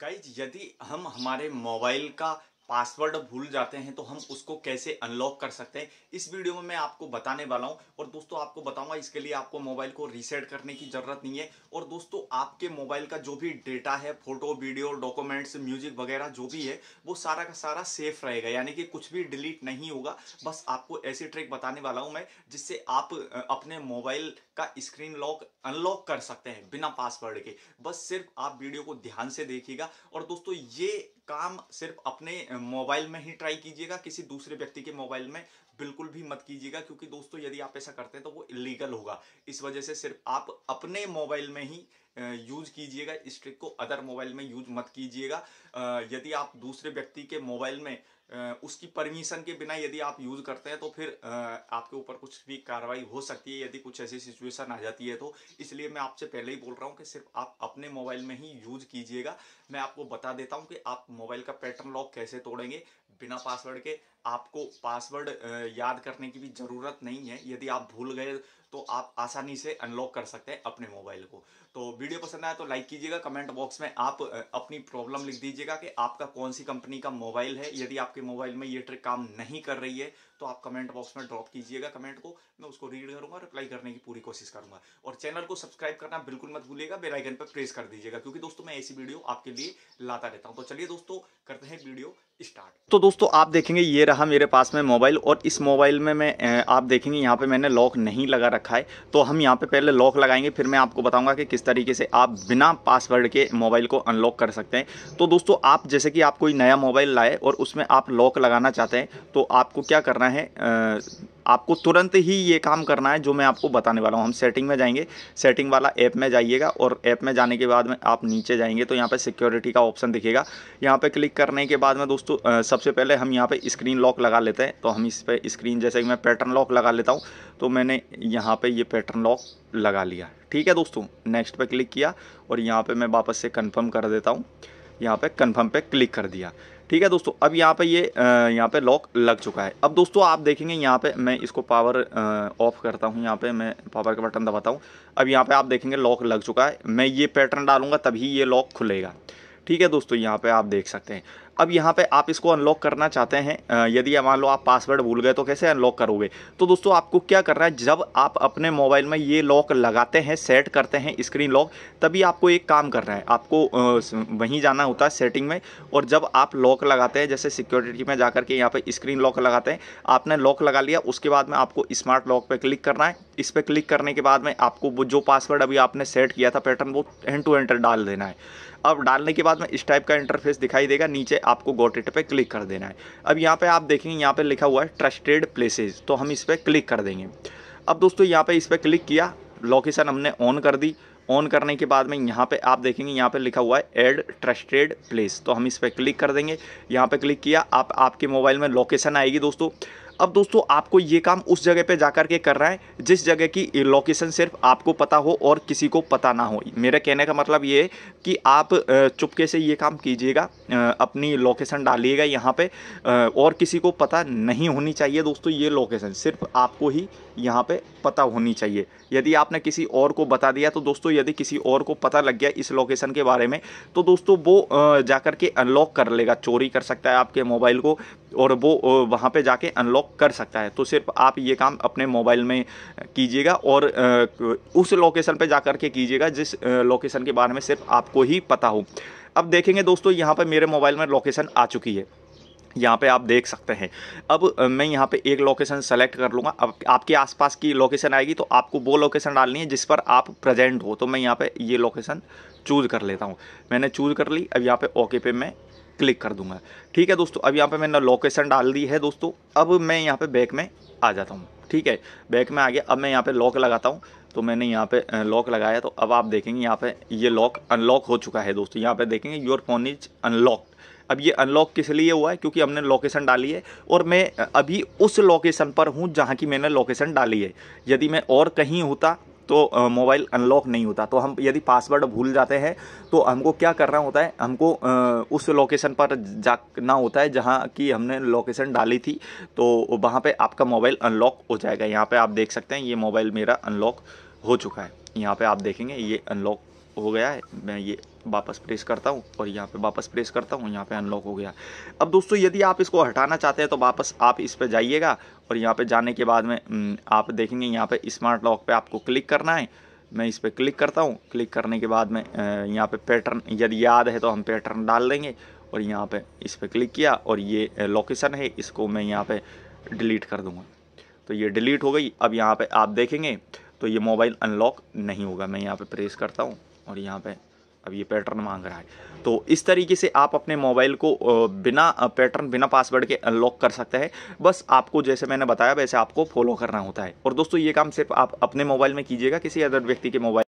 guys यदि हम हमारे मोबाइल का पासवर्ड भूल जाते हैं तो हम उसको कैसे अनलॉक कर सकते हैं इस वीडियो में मैं आपको बताने वाला हूं और दोस्तों आपको बताऊंगा इसके लिए आपको मोबाइल को रीसेट करने की ज़रूरत नहीं है और दोस्तों आपके मोबाइल का जो भी डेटा है फोटो वीडियो डॉक्यूमेंट्स म्यूजिक वगैरह जो भी है वो सारा का सारा सेफ रहेगा यानी कि कुछ भी डिलीट नहीं होगा बस आपको ऐसी ट्रिक बताने वाला हूँ मैं जिससे आप अपने मोबाइल का स्क्रीन लॉक अनलॉक कर सकते हैं बिना पासवर्ड के बस सिर्फ आप वीडियो को ध्यान से देखिएगा और दोस्तों ये काम सिर्फ अपने मोबाइल में ही ट्राई कीजिएगा किसी दूसरे व्यक्ति के मोबाइल में बिल्कुल भी मत कीजिएगा क्योंकि दोस्तों यदि आप ऐसा करते हैं तो वो इलीगल होगा इस वजह से सिर्फ आप अपने मोबाइल में ही यूज़ कीजिएगा इस ट्रिक को अदर मोबाइल में यूज मत कीजिएगा यदि आप दूसरे व्यक्ति के मोबाइल में उसकी परमिशन के बिना यदि आप यूज़ करते हैं तो फिर आपके ऊपर कुछ भी कार्रवाई हो सकती है यदि कुछ ऐसी सिचुएशन आ जाती है तो इसलिए मैं आपसे पहले ही बोल रहा हूँ कि सिर्फ आप अपने मोबाइल में ही यूज़ कीजिएगा मैं आपको बता देता हूँ कि आप मोबाइल का पैटर्न लॉक कैसे तोड़ेंगे बिना पासवर्ड के आपको पासवर्ड याद करने की भी ज़रूरत नहीं है यदि आप भूल गए तो आप आसानी से अनलॉक कर सकते हैं अपने मोबाइल को तो वीडियो पसंद आया तो लाइक कीजिएगा कमेंट बॉक्स में आप अपनी प्रॉब्लम लिख दीजिएगा कि आपका कौन सी कंपनी का मोबाइल है यदि आपके मोबाइल में ये ट्रिक काम नहीं कर रही है तो आप कमेंट बॉक्स में ड्रॉप कीजिएगा कमेंट को मैं उसको रीड करूंगा रिप्लाई करने की पूरी कोशिश करूंगा और चैनल को सब्सक्राइब करना बिल्कुल मत भूलिएगा बेलाइकन पर प्रेस कर दीजिएगा क्योंकि दोस्तों मैं ऐसी वीडियो आपके लिए लाता रहता हूँ तो चलिए दोस्तों करते हैं वीडियो स्टार्ट तो दोस्तों आप देखेंगे ये रहा मेरे पास में मोबाइल और इस मोबाइल में मैं आप देखेंगे यहाँ पे मैंने लॉक नहीं लगा रखा है तो हम यहाँ पे पहले लॉक लगाएंगे फिर मैं आपको बताऊँगा कि किस तरीके से आप बिना पासवर्ड के मोबाइल को अनलॉक कर सकते हैं तो दोस्तों आप जैसे कि आप कोई नया मोबाइल लाए और उसमें आप लॉक लगाना चाहते हैं तो आपको क्या करना है आपको तुरंत ही ये काम करना है जो मैं आपको बताने वाला हूँ हम सेटिंग में जाएंगे सेटिंग वाला ऐप में जाइएगा और ऐप में जाने के बाद में आप नीचे जाएंगे तो यहाँ पर सिक्योरिटी का ऑप्शन दिखेगा यहाँ पर क्लिक करने के बाद में दोस्तों सबसे पहले हम यहाँ पर स्क्रीन लॉक लगा लेते हैं तो हम इस पर स्क्रीन जैसे कि मैं पैटर्न लॉक लगा लेता हूँ तो मैंने यहाँ पर ये यह पैटर्न लॉक लगा लिया ठीक है दोस्तों नेक्स्ट पर क्लिक किया और यहाँ पर मैं वापस से कन्फर्म कर देता हूँ यहाँ पर कन्फर्म पर क्लिक कर दिया ठीक है दोस्तों अब यहाँ पे ये यहाँ पे लॉक लग चुका है अब दोस्तों आप देखेंगे यहाँ पे मैं इसको पावर ऑफ करता हूँ यहाँ पे मैं पावर का बटन दबाता हूँ अब यहाँ पे आप देखेंगे लॉक लग चुका है मैं ये पैटर्न डालूंगा तभी ये लॉक खुलेगा ठीक है दोस्तों यहाँ पे आप देख सकते हैं अब यहाँ पे आप इसको अनलॉक करना चाहते हैं यदि मान लो आप पासवर्ड भूल गए तो कैसे अनलॉक करोगे तो दोस्तों आपको क्या करना है जब आप अपने मोबाइल में ये लॉक लगाते हैं सेट करते हैं स्क्रीन लॉक तभी आपको एक काम करना है आपको वहीं जाना होता है सेटिंग में और जब आप लॉक लगाते हैं जैसे सिक्योरिटी में जा के यहाँ पर स्क्रीन लॉक लगाते हैं आपने लॉक लगा लिया उसके बाद में आपको स्मार्ट लॉक पर क्लिक करना है इस पर क्लिक करने के बाद में आपको वो जो पासवर्ड अभी आपने सेट किया था पैटर्न वो एंड टू एंटर डाल देना है अब डालने के बाद में इस टाइप का इंटरफेस दिखाई देगा नीचे आपको गोट इट पर क्लिक कर देना है अब यहाँ पर आप देखेंगे यहाँ पर लिखा हुआ है ट्रस्टेड प्लेसेज तो हम इस पर क्लिक कर देंगे अब दोस्तों यहाँ पर इस पर क्लिक किया लोकेशन हमने ऑन कर दी ऑन करने के बाद में यहाँ पे आप देखेंगे यहाँ पे लिखा हुआ है एड ट्रस्टेड प्लेस तो हम इस पर क्लिक कर देंगे यहाँ पे क्लिक किया आप आपके मोबाइल में लोकेशन आएगी दोस्तों अब दोस्तों आपको ये काम उस जगह पे जाकर के करना है जिस जगह की लोकेशन सिर्फ आपको पता हो और किसी को पता ना हो मेरे कहने का मतलब ये है कि आप चुपके से ये काम कीजिएगा अपनी लोकेशन डालिएगा यहाँ पे और किसी को पता नहीं होनी चाहिए दोस्तों ये लोकेशन सिर्फ आपको ही यहाँ पे पता होनी चाहिए यदि आपने किसी और को बता दिया तो दोस्तों यदि किसी और को पता लग गया इस लोकेशन के बारे में तो दोस्तों वो जाकर के अनलॉक कर लेगा चोरी कर सकता है आपके मोबाइल को और वो वहाँ पे जाके अनलॉक लॉक कर सकता है तो सिर्फ आप ये काम अपने मोबाइल में कीजिएगा और उस लोकेशन पर जा कर के कीजिएगा जिस लोकेशन के बारे में सिर्फ आपको ही पता हो अब देखेंगे दोस्तों यहाँ पर मेरे मोबाइल में लोकेशन आ चुकी है यहाँ पे आप देख सकते हैं अब मैं यहाँ पे एक लोकेशन सेलेक्ट कर लूँगा अब आपके आसपास की लोकेशन आएगी तो आपको वो लोकेशन डालनी है जिस पर आप प्रेजेंट हो तो मैं यहाँ पे ये लोकेशन चूज़ कर लेता हूँ मैंने चूज़ कर ली अब यहाँ पे ओके पे मैं क्लिक कर दूंगा ठीक है दोस्तों अब यहाँ पे मैंने लोकेशन डाल दी है दोस्तों अब मैं यहाँ पे बैक में आ जाता हूँ ठीक है बैक में आ गया अब मैं यहाँ पे लॉक लगाता हूँ तो मैंने यहाँ पे लॉक लगाया तो अब आप देखेंगे यहाँ पे ये लॉक अनलॉक हो चुका है दोस्तों यहाँ पे देखेंगे योर फोन इज अनलॉक्ड अब ये अनलॉक किस लिए हुआ है क्योंकि हमने लोकेशन डाली है और मैं अभी उस लोकेशन पर हूँ जहाँ की मैंने लोकेशन डाली है यदि मैं और कहीं होता तो मोबाइल अनलॉक नहीं होता तो हम यदि पासवर्ड भूल जाते हैं तो हमको क्या करना होता है हमको उस लोकेशन पर जाना होता है जहाँ की हमने लोकेशन डाली थी तो वहाँ पर आपका मोबाइल अनलॉक हो जाएगा यहाँ पर आप देख सकते हैं ये मोबाइल मेरा अनलॉक हो चुका है यहाँ पर आप देखेंगे ये अनलॉक हो गया है मैं ये वापस प्रेस करता हूँ और यहाँ पे वापस प्रेस करता हूँ यहाँ पे अनलॉक हो गया अब दोस्तों यदि आप इसको हटाना चाहते हैं तो वापस आप इस पर जाइएगा और यहाँ पे जाने के बाद में आप देखेंगे यहाँ पे स्मार्ट लॉक पे आपको क्लिक करना है मैं इस पर क्लिक करता हूँ क्लिक करने के बाद में यहाँ पे पैटर्न यदि याद है तो हम पैटर्न डाल देंगे और यहाँ पर इस पर क्लिक किया और ये लोकेसन है इसको मैं यहाँ पर डिलीट कर दूँगा तो ये डिलीट हो गई अब यहाँ पर आप देखेंगे तो ये मोबाइल अनलॉक नहीं होगा मैं यहाँ पे प्रेस करता हूँ और यहाँ पे अब ये पैटर्न मांग रहा है तो इस तरीके से आप अपने मोबाइल को बिना पैटर्न बिना पासवर्ड के अनलॉक कर सकते हैं बस आपको जैसे मैंने बताया वैसे आपको फॉलो करना होता है और दोस्तों ये काम सिर्फ आप अपने मोबाइल में कीजिएगा किसी अदर व्यक्ति के मोबाइल